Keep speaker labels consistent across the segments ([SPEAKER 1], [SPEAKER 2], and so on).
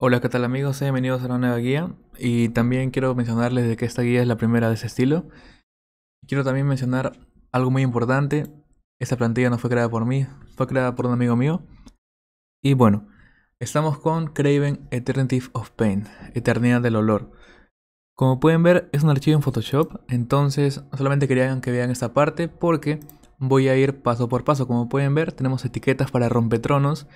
[SPEAKER 1] Hola, ¿qué tal amigos? Bienvenidos a una nueva guía y también quiero mencionarles de que esta guía es la primera de ese estilo. Quiero también mencionar algo muy importante. Esta plantilla no fue creada por mí, fue creada por un amigo mío. Y bueno, estamos con Craven Eternity of Pain, Eternidad del Olor. Como pueden ver, es un archivo en Photoshop, entonces solamente quería que vean esta parte porque voy a ir paso por paso. Como pueden ver, tenemos etiquetas para rompetronos,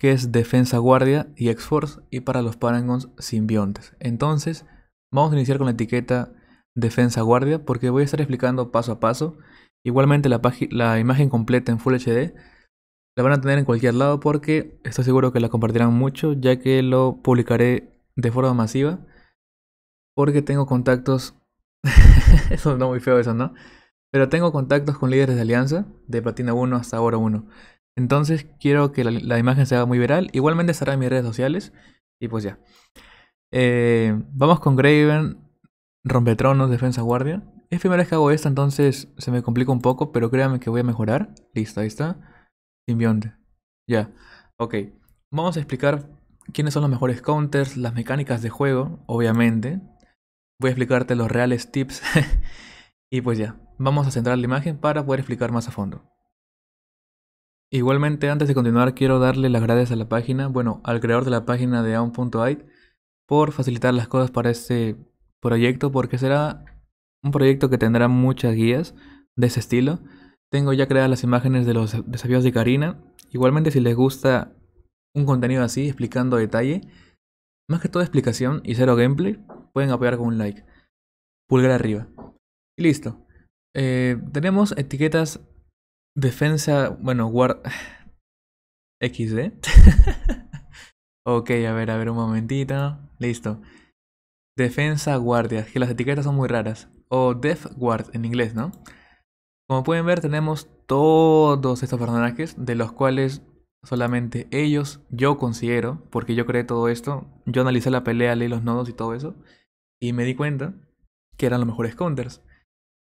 [SPEAKER 1] que es defensa guardia y X-Force y para los Parangons simbiontes. Entonces, vamos a iniciar con la etiqueta defensa guardia porque voy a estar explicando paso a paso. Igualmente la, imagen completa en Full HD la van a tener en cualquier lado porque estoy seguro que la compartirán mucho ya que lo publicaré de forma masiva porque tengo contactos eso no muy feo eso, ¿no? Pero tengo contactos con líderes de alianza de Platina 1 hasta ahora 1. Entonces quiero que la, imagen sea muy viral. Igualmente estará en mis redes sociales. Y pues ya. Eh, vamos con Graven, Rompetronos, Defensa Guardia. Es primera vez que hago esta, entonces se me complica un poco, pero créanme que voy a mejorar. Listo, ahí está. Simbionte. Ya. Ok. Vamos a explicar quiénes son los mejores counters, las mecánicas de juego, obviamente. Voy a explicarte los reales tips. y pues ya, vamos a centrar la imagen para poder explicar más a fondo. Igualmente, antes de continuar, quiero darle las gracias a la página, bueno, al creador de la página de Aun.it por facilitar las cosas para este proyecto, porque será un proyecto que tendrá muchas guías de ese estilo. Tengo ya creadas las imágenes de los desafíos de Karina. Igualmente, si les gusta un contenido así, explicando detalle, más que toda explicación y cero gameplay, pueden apoyar con un like. Pulgar arriba. Y listo. Eh, tenemos etiquetas Defensa, bueno, guard... XD. ok, a ver, a ver un momentito. Listo. Defensa guardias, que las etiquetas son muy raras. O death Guard en inglés, ¿no? Como pueden ver, tenemos todos estos personajes, de los cuales solamente ellos yo considero, porque yo creé todo esto, yo analicé la pelea, leí los nodos y todo eso, y me di cuenta que eran los mejores counters.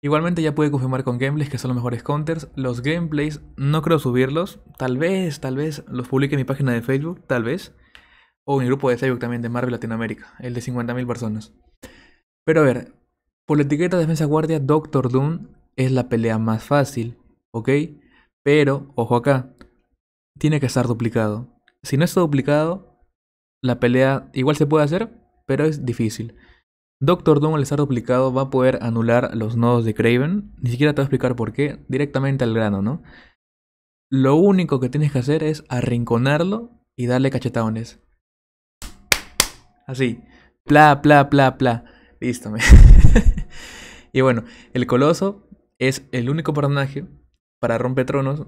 [SPEAKER 1] Igualmente ya pude confirmar con gameplays que son los mejores counters. Los gameplays no creo subirlos. Tal vez, tal vez los publique en mi página de Facebook, tal vez. O en el grupo de Facebook también de Marvel Latinoamérica, el de 50.000 personas. Pero a ver, por la etiqueta de Defensa Guardia, Doctor Doom es la pelea más fácil, ¿ok? Pero, ojo acá, tiene que estar duplicado. Si no está duplicado, la pelea igual se puede hacer, pero es difícil. Doctor Doom al estar duplicado va a poder anular los nodos de Craven. Ni siquiera te voy a explicar por qué. Directamente al grano, ¿no? Lo único que tienes que hacer es arrinconarlo y darle cachetones. Así. Pla, pla, pla, pla. Listo. y bueno, el coloso es el único personaje para romper tronos.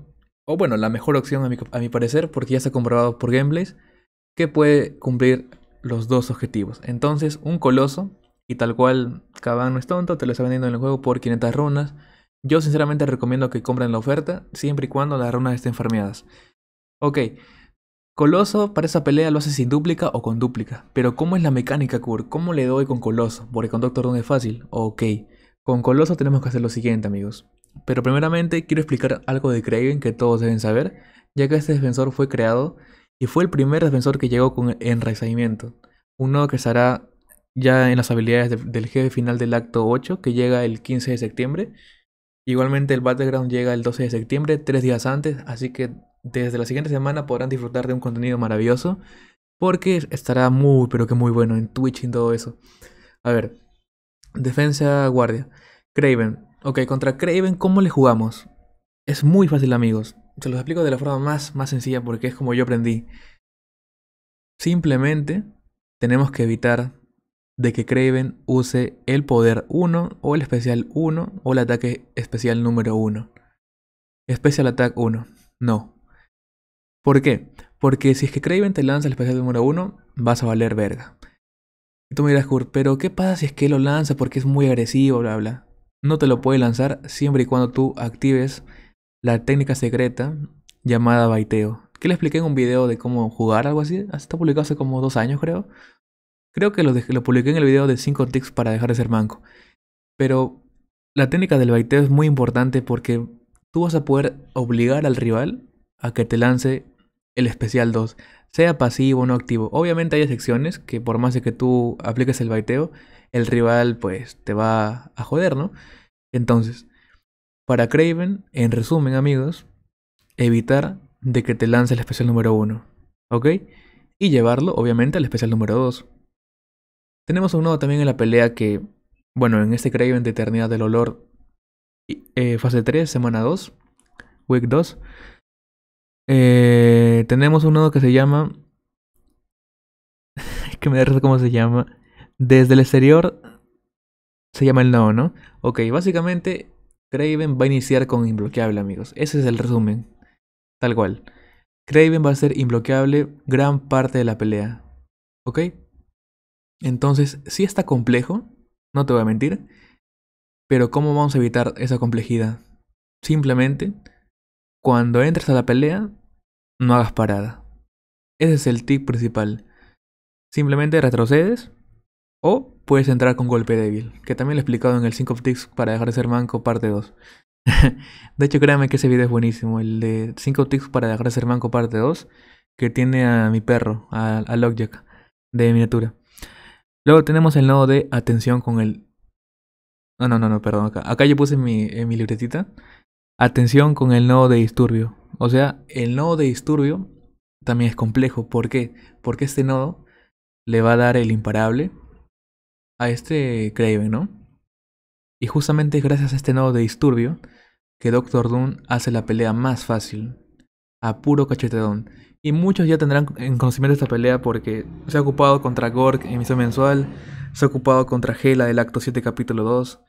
[SPEAKER 1] O bueno, la mejor opción a mi, a mi parecer, porque ya se ha comprobado por gameplays, que puede cumplir los dos objetivos. Entonces, un coloso y tal cual, Cabano no es tonto, te lo está vendiendo en el juego por 500 runas. Yo sinceramente recomiendo que compren la oferta, siempre y cuando las runas estén farmeadas. Ok, Coloso para esa pelea lo hace sin dúplica o con dúplica. Pero ¿cómo es la mecánica, Kur? ¿Cómo le doy con Coloso? Porque con Doctor donde es fácil. Ok, con Coloso tenemos que hacer lo siguiente, amigos. Pero primeramente quiero explicar algo de Kraven que todos deben saber, ya que este defensor fue creado y fue el primer defensor que llegó con enraizamiento. Un nodo que será ya en las habilidades del jefe final del acto 8, que llega el 15 de septiembre. Igualmente el Battleground llega el 12 de septiembre, tres días antes, así que desde la siguiente semana podrán disfrutar de un contenido maravilloso, porque estará muy, pero que muy bueno en Twitch y todo eso. A ver, defensa guardia. Craven. Ok, contra Craven, ¿cómo le jugamos? Es muy fácil, amigos. Se los explico de la forma más, más sencilla porque es como yo aprendí. Simplemente tenemos que evitar de que Kraven use el poder 1 o el especial 1 o el ataque especial número 1. Special Attack 1. No. ¿Por qué? Porque si es que Kraven te lanza el especial número 1, vas a valer verga. Y tú me dirás, Kurt, pero ¿qué pasa si es que lo lanza porque es muy agresivo, bla, bla? No te lo puede lanzar siempre y cuando tú actives la técnica secreta llamada baiteo. Que le expliqué en un video de cómo jugar algo así. Está publicado hace como dos años, creo. Creo que lo, publiqué en el video de 5 tips para dejar de ser manco. Pero la técnica del baiteo es muy importante porque tú vas a poder obligar al rival a que te lance el especial 2, sea pasivo o no activo. Obviamente hay excepciones que por más de que tú apliques el baiteo, el rival pues te va a joder, ¿no? Entonces, para Craven, en resumen amigos, evitar de que te lance el especial número 1, ¿ok? Y llevarlo obviamente al especial número 2. Tenemos un nodo también en la pelea que, bueno, en este Craven de Eternidad del Olor, eh, fase 3, semana 2, week 2. Eh, tenemos un nodo que se llama. que me da cómo se llama. Desde el exterior se llama el nodo, ¿no? Ok, básicamente Craven va a iniciar con Inbloqueable, amigos. Ese es el resumen. Tal cual. Craven va a ser Inbloqueable gran parte de la pelea. ¿Ok? Entonces, sí está complejo, no te voy a mentir, pero ¿cómo vamos a evitar esa complejidad? Simplemente, cuando entres a la pelea, no hagas parada. Ese es el tip principal. Simplemente retrocedes o puedes entrar con golpe débil, que también lo he explicado en el 5 tips para dejar de ser manco parte 2. de hecho, créanme que ese video es buenísimo, el de 5 tips para dejar de ser manco parte 2, que tiene a mi perro, a, a Lockjack, de miniatura. Luego tenemos el nodo de atención con el... No, no, no, no, perdón. Acá, acá yo puse mi, en mi libretita. Atención con el nodo de disturbio. O sea, el nodo de disturbio también es complejo. ¿Por qué? Porque este nodo le va a dar el imparable a este Craven, ¿no? Y justamente gracias a este nodo de disturbio que Doctor Doom hace la pelea más fácil. A puro cachetadón. Y muchos ya tendrán en conocimiento esta pelea porque se ha ocupado contra Gork en emisión mensual, se ha ocupado contra Gela del acto 7 capítulo 2.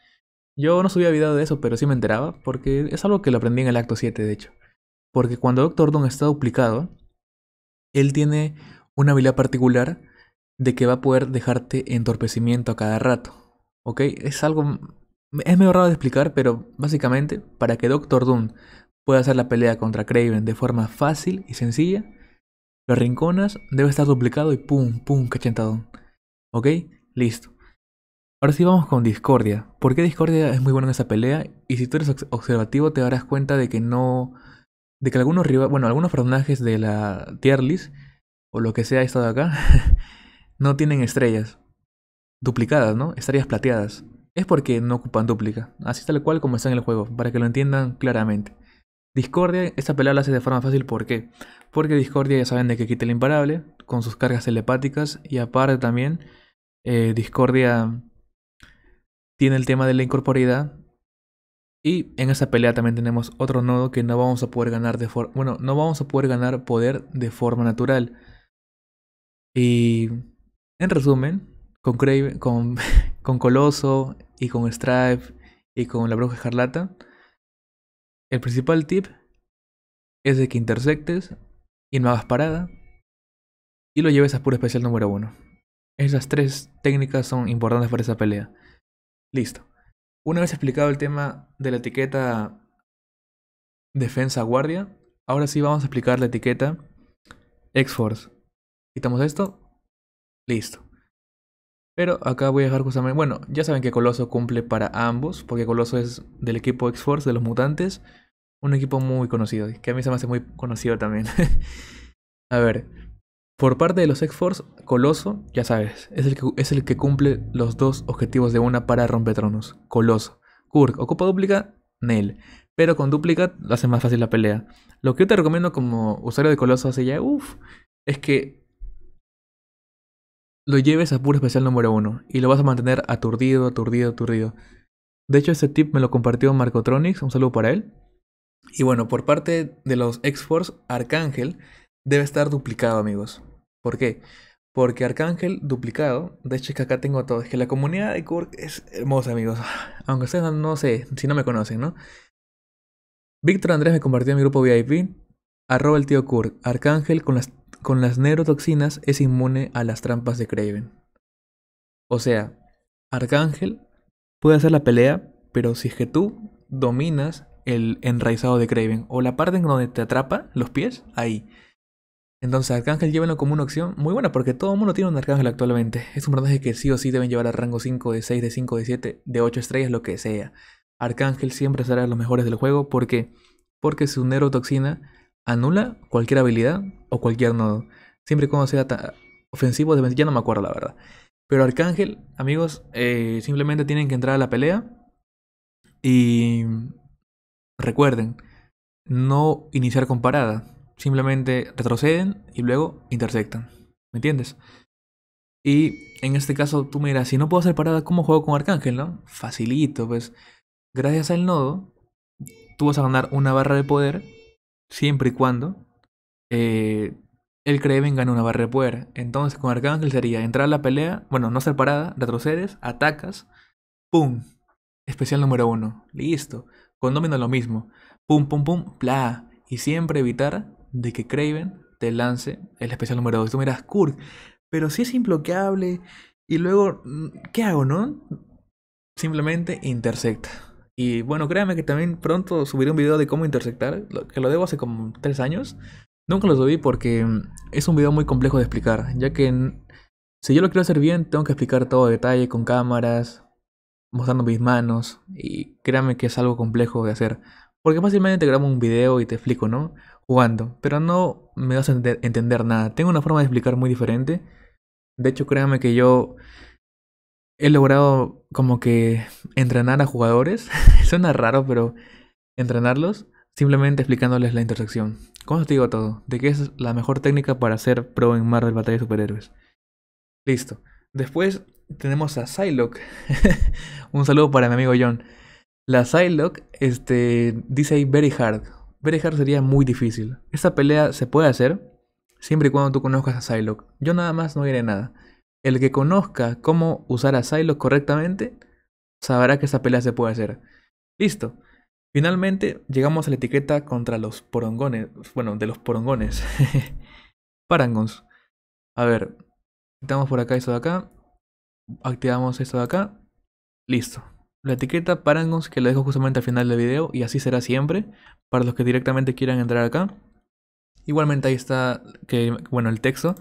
[SPEAKER 1] Yo no subía video de eso, pero sí me enteraba, porque es algo que lo aprendí en el acto 7 de hecho. Porque cuando Doctor Doom está duplicado, él tiene una habilidad particular de que va a poder dejarte entorpecimiento a cada rato. ¿Ok? Es algo... Es medio raro de explicar, pero básicamente, para que Doctor Doom pueda hacer la pelea contra Craven de forma fácil y sencilla, los rincones debe estar duplicado y pum, pum, cachentadón. ¿Ok? Listo. Ahora sí vamos con Discordia. ¿Por qué Discordia es muy buena en esa pelea? Y si tú eres observativo te darás cuenta de que no... De que algunos bueno, algunos personajes de la tier o lo que sea esto de acá, no tienen estrellas. Duplicadas, ¿no? Estrellas plateadas. Es porque no ocupan duplica. Así tal cual como está en el juego, para que lo entiendan claramente. Discordia, esta pelea la hace de forma fácil, ¿por qué? Porque Discordia ya saben de que quita el imparable, con sus cargas telepáticas, y aparte también, eh, Discordia tiene el tema de la incorporidad. Y en esta pelea también tenemos otro nodo que no vamos a poder ganar de forma. Bueno, no vamos a poder ganar poder de forma natural. Y en resumen, con, con, con Coloso y con Stripe y con la Bruja Escarlata el principal tip es de que intersectes y no hagas parada y lo lleves a puro especial número uno. Esas tres técnicas son importantes para esa pelea. Listo. Una vez explicado el tema de la etiqueta defensa guardia, ahora sí vamos a explicar la etiqueta X-Force. Quitamos esto. Listo. Pero acá voy a dejar justamente... Bueno, ya saben que Coloso cumple para ambos, porque Coloso es del equipo X-Force, de los mutantes, un equipo muy conocido, que a mí se me hace muy conocido también. a ver, por parte de los X-Force, Coloso, ya sabes, es el, que, es el que cumple los dos objetivos de una para rompetronos. Coloso. Kurk ocupa duplica, Nail. Pero con duplica hace más fácil la pelea. Lo que yo te recomiendo como usuario de Coloso hace ya, uff, es que lo lleves a puro especial número uno y lo vas a mantener aturdido, aturdido, aturdido. De hecho, ese tip me lo compartió Marcotronics, un saludo para él. Y bueno, por parte de los X-Force, Arcángel debe estar duplicado, amigos. ¿Por qué? Porque Arcángel duplicado, de hecho que acá tengo a todos, es que la comunidad de Kurk es hermosa, amigos. Aunque ustedes no, sé, si no me conocen, ¿no? Víctor Andrés me compartió en mi grupo VIP. Arroba el tío Kurt. Arcángel con las, con las neurotoxinas es inmune a las trampas de Craven. O sea, Arcángel puede hacer la pelea, pero si es que tú dominas el enraizado de Craven. O la parte en donde te atrapa los pies, ahí. Entonces, Arcángel llévenlo como una opción muy buena porque todo el mundo tiene un Arcángel actualmente. Es un personaje que sí o sí deben llevar a rango 5, de 6, de 5, de 7, de 8 estrellas, lo que sea. Arcángel siempre será de los mejores del juego porque, porque su neurotoxina anula cualquier habilidad o cualquier nodo. Siempre y cuando sea ofensivo, ya no me acuerdo la verdad. Pero Arcángel, amigos, eh, simplemente tienen que entrar a la pelea y Recuerden, no iniciar con parada. Simplemente retroceden y luego intersectan. ¿Me entiendes? Y en este caso, tú miras, si no puedo hacer parada, ¿cómo juego con Arcángel, no? Facilito, pues. Gracias al nodo, tú vas a ganar una barra de poder, siempre y cuando eh, el Kraven gane una barra de poder. Entonces, con Arcángel sería entrar a la pelea, bueno, no hacer parada, retrocedes, atacas, ¡pum! Especial número uno, listo. Con Domino lo mismo. Pum, pum, pum, bla. Y siempre evitar de que Craven te lance el especial número 2. Tú miras, Kurt, pero si es imbloqueable. Y luego, mm, ¿qué hago, no? Simplemente intersecta. Y bueno, créanme que también pronto subiré un video de cómo intersectar, que lo debo hace como 3 años. Nunca lo subí porque mm, es un video muy complejo de explicar, ya que si yo lo quiero hacer bien, tengo que explicar todo a detalle con cámaras, mostrando mis manos y créanme que es algo complejo de hacer. Porque fácilmente te grabo un video y te explico, ¿no? Jugando, pero no me vas a entender nada. Tengo una forma de explicar muy diferente. De hecho, créanme que yo he logrado como que entrenar a jugadores. Suena raro, pero entrenarlos simplemente explicándoles la intersección. ¿Cómo te digo todo? De qué es la mejor técnica para ser pro en Marvel Batalla de Superhéroes. Listo. Después tenemos a Psylocke. Un saludo para mi amigo John. La Psylocke este, dice ahí very hard. Very hard sería muy difícil. Esta pelea se puede hacer siempre y cuando tú conozcas a Psylocke. Yo nada más no diré nada. El que conozca cómo usar a Psylocke correctamente sabrá que esta pelea se puede hacer. Listo. Finalmente llegamos a la etiqueta contra los porongones. Bueno, de los porongones. Parangons. A ver, Quitamos por acá esto de acá. Activamos esto de acá. Listo. La etiqueta Parangons que la dejo justamente al final del video y así será siempre. Para los que directamente quieran entrar acá. Igualmente ahí está que, bueno, el texto.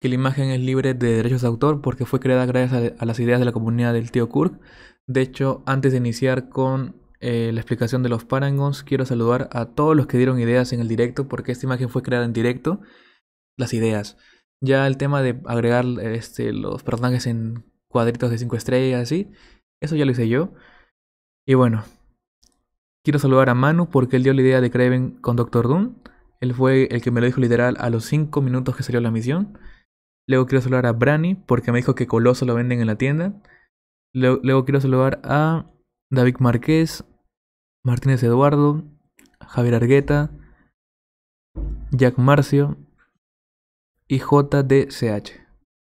[SPEAKER 1] Que la imagen es libre de derechos de autor porque fue creada gracias a, las ideas de la comunidad del tío Kirk. De hecho, antes de iniciar con eh, la explicación de los Parangons, quiero saludar a todos los que dieron ideas en el directo porque esta imagen fue creada en directo. Las ideas. Ya el tema de agregar este, los personajes en cuadritos de 5 estrellas, así, eso ya lo hice yo. Y bueno, quiero saludar a Manu porque él dio la idea de Kraven con Doctor Doom. Él fue el que me lo dijo literal a los 5 minutos que salió la misión. Luego quiero saludar a Brani porque me dijo que Coloso lo venden en la tienda. Luego, luego quiero saludar a David Márquez, Martínez Eduardo, Javier Argueta, Jack Marcio, y JDCH.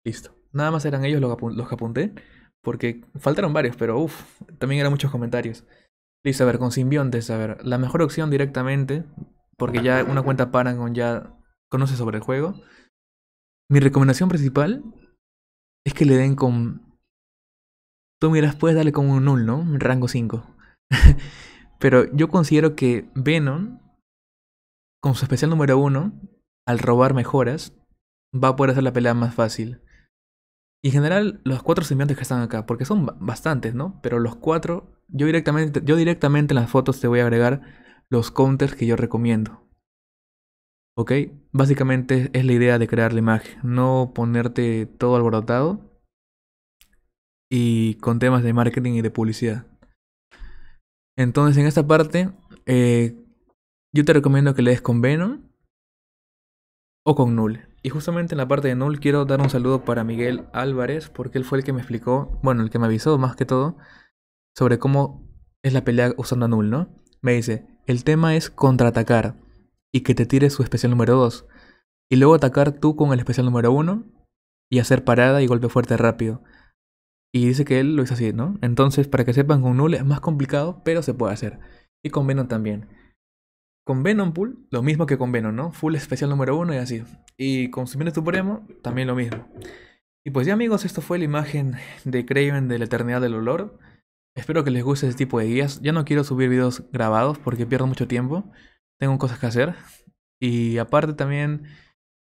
[SPEAKER 1] Listo. Nada más eran ellos los, que apunté, porque faltaron varios, pero uff, también eran muchos comentarios. Listo, a ver, con simbiontes, a ver, la mejor opción directamente, porque ya una cuenta Paragon ya conoce sobre el juego. Mi recomendación principal es que le den con... Tú miras, puedes darle con un null, ¿no? Rango 5. Pero yo considero que Venom, con su especial número 1, al robar mejoras, va a poder hacer la pelea más fácil. Y en general, los cuatro simbiontes que están acá, porque son bastantes, ¿no? Pero los cuatro, yo directamente, yo directamente en las fotos te voy a agregar los counters que yo recomiendo. ¿Ok? Básicamente es la idea de crear la imagen, no ponerte todo alborotado y con temas de marketing y de publicidad. Entonces, en esta parte, eh, yo te recomiendo que le des con Venom o con Null. Y justamente en la parte de Null quiero dar un saludo para Miguel Álvarez, porque él fue el que me explicó, bueno, el que me avisó más que todo, sobre cómo es la pelea usando a Null, ¿no? Me dice, el tema es contraatacar y que te tire su especial número 2, y luego atacar tú con el especial número 1 y hacer parada y golpe fuerte rápido. Y dice que él lo hizo así, ¿no? Entonces, para que sepan, con Null es más complicado, pero se puede hacer. Y con Venom también con Venom Pool, lo mismo que con Venom, ¿no? Full especial número uno y así. Y con tu Supremo, también lo mismo. Y pues ya amigos, esto fue la imagen de Craven de la Eternidad del Olor. Espero que les guste este tipo de guías. Ya no quiero subir videos grabados porque pierdo mucho tiempo. Tengo cosas que hacer. Y aparte también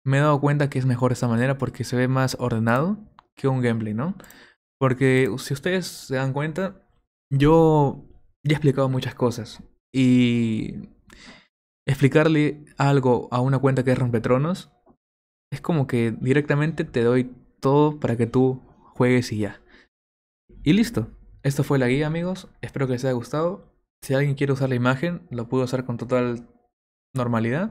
[SPEAKER 1] me he dado cuenta que es mejor de esta manera porque se ve más ordenado que un gameplay, ¿no? Porque si ustedes se dan cuenta, yo ya he explicado muchas cosas. Y explicarle algo a una cuenta que es rompetronos es como que directamente te doy todo para que tú juegues y ya. Y listo. Esto fue la guía, amigos. Espero que les haya gustado. Si alguien quiere usar la imagen, lo puedo usar con total normalidad.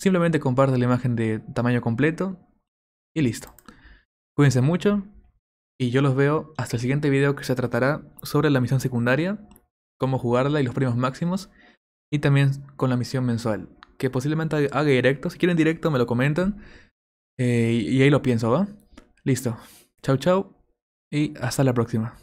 [SPEAKER 1] Simplemente comparte la imagen de tamaño completo y listo. Cuídense mucho y yo los veo hasta el siguiente video que se tratará sobre la misión secundaria, cómo jugarla y los premios máximos. Y también con la misión mensual, que posiblemente haga directo. Si quieren directo, me lo comentan. Eh, y ahí lo pienso, ¿va? Listo. Chau, chau. Y hasta la próxima.